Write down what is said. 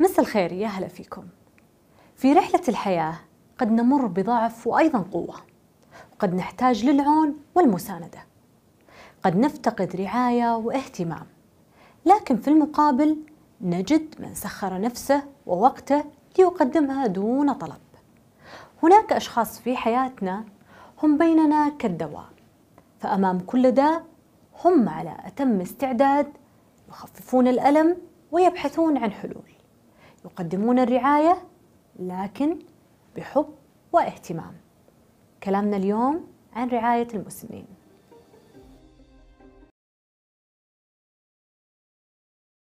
مساء الخير يا هلا فيكم في رحلة الحياة قد نمر بضعف وأيضا قوة قد نحتاج للعون والمساندة قد نفتقد رعاية واهتمام لكن في المقابل نجد من سخر نفسه ووقته ليقدمها دون طلب هناك أشخاص في حياتنا هم بيننا كالدواء فأمام كل داء هم على أتم استعداد يخففون الألم ويبحثون عن حلول يقدمون الرعاية لكن بحب واهتمام كلامنا اليوم عن رعاية المسنين